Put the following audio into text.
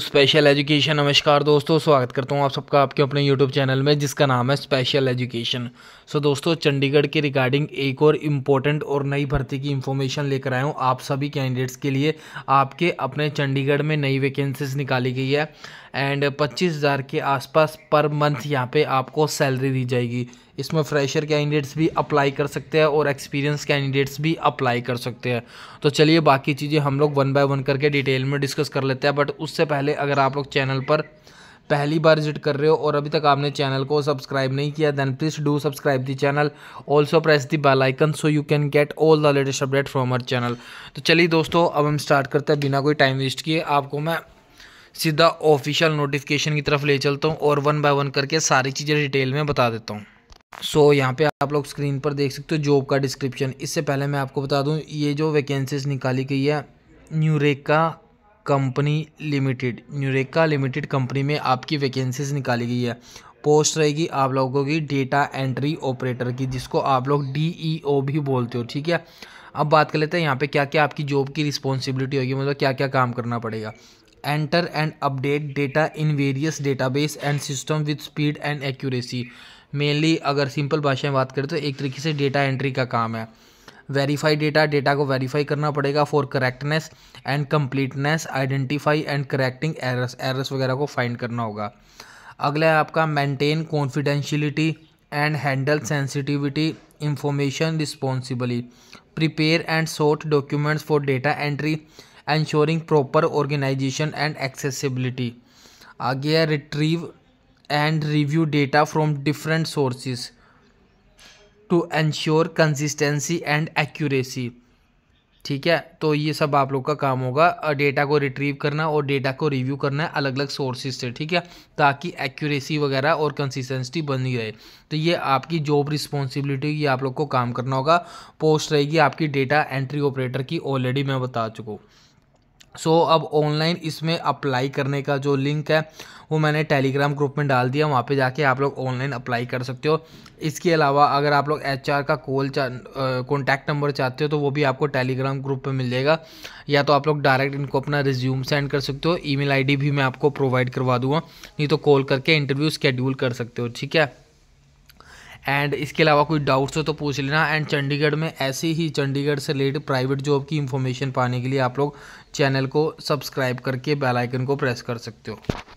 special तो education नमस्कार दोस्तों स्वागत करता हूँ आप सबका आपके अपने यूट्यूब चैनल में जिसका नाम है स्पेशल एजुकेशन सो दोस्तों चंडीगढ़ के रिगार्डिंग एक और इम्पोर्टेंट और नई भर्ती की इन्फॉर्मेशन लेकर आया हूँ आप सभी कैंडिडेट्स के लिए आपके अपने चंडीगढ़ में नई वैकेंसीज निकाली गई है एंड पच्चीस हज़ार के आसपास पर मंथ यहाँ पर आपको सैलरी दी जाएगी इसमें फ्रेशर कैंडिडेट्स भी अप्लाई कर सकते हैं और एक्सपीरियंस कैंडिडेट्स भी अप्लाई कर सकते हैं तो चलिए बाकी चीज़ें हम लोग वन बाय वन करके डिटेल में डिस्कस कर लेते हैं बट उससे पहले अगर आप लोग चैनल पर पहली बार विजिट कर रहे हो और अभी तक आपने चैनल को सब्सक्राइब नहीं किया then please do subscribe the channel also press the bell icon so you can get all the latest update from our channel तो चलिए दोस्तों अब हम स्टार्ट करते हैं बिना कोई टाइम वेस्ट किए आपको मैं सीधा ऑफिशियल नोटिफिकेशन की तरफ ले चलता हूँ और वन बाय वन करके सारी चीज़ें डिटेल में बता देता हूँ सो so, यहाँ पे आप लोग स्क्रीन पर देख सकते हो जॉब का डिस्क्रिप्शन इससे पहले मैं आपको बता दूँ ये जो वैकेंसीज निकाली गई है Nureca company limited Nureca limited company में आपकी वैकेंसीज निकाली गई है पोस्ट रहेगी आप लोगों की डेटा एंट्री ऑपरेटर की जिसको आप लोग डी e भी बोलते हो ठीक है अब बात कर लेते हैं यहाँ पे क्या क्या आपकी जॉब की रिस्पॉन्सिबिलिटी होगी मतलब क्या क्या काम करना पड़ेगा enter and update data in various database and system with speed and accuracy mainly अगर सिंपल भाषा में बात करें तो एक तरीके से डेटा एंट्री का काम है वेरीफाई डेटा डेटा को वेरीफाई करना पड़ेगा for correctness and completeness identify and correcting errors errors वगैरह को फाइंड करना होगा अगला है आपका maintain confidentiality and handle sensitivity information responsibly prepare and sort documents for data entry ensuring proper organisation and accessibility आगे है retrieve and review data from different sources to ensure consistency and accuracy ठीक है तो ये सब आप लोग का काम होगा डेटा को रिट्रीव करना और डेटा को रिव्यू करना है अलग अलग सोर्सेज से ठीक है ताकि एक्यूरेसी वगैरह और कंसिस्टेंसी बनी रहे तो ये आपकी जॉब रिस्पॉन्सिबिलिटी ये आप लोग को काम करना होगा पोस्ट रहेगी आपकी डेटा एंट्री ऑपरेटर की ऑलरेडी मैं बता चुका हूँ सो so, अब ऑनलाइन इसमें अप्लाई करने का जो लिंक है वो मैंने टेलीग्राम ग्रुप में डाल दिया वहाँ पे जाके आप लोग ऑनलाइन अप्लाई कर सकते हो इसके अलावा अगर आप लोग एचआर का कॉल कॉन्टैक्ट नंबर चाहते हो तो वो भी आपको टेलीग्राम ग्रुप में मिल जाएगा या तो आप लोग डायरेक्ट इनको अपना रिज्यूम सेंड कर सकते हो ई मेल भी मैं आपको प्रोवाइड करवा दूँगा नहीं तो कॉल करके इंटरव्यू स्केड्यूल कर सकते हो ठीक है एंड इसके अलावा कोई डाउट्स हो तो पूछ लेना एंड चंडीगढ़ में ऐसे ही चंडीगढ़ से रिलेटेड प्राइवेट जॉब की इन्फॉर्मेशन पाने के लिए आप लोग चैनल को सब्सक्राइब करके बेल आइकन को प्रेस कर सकते हो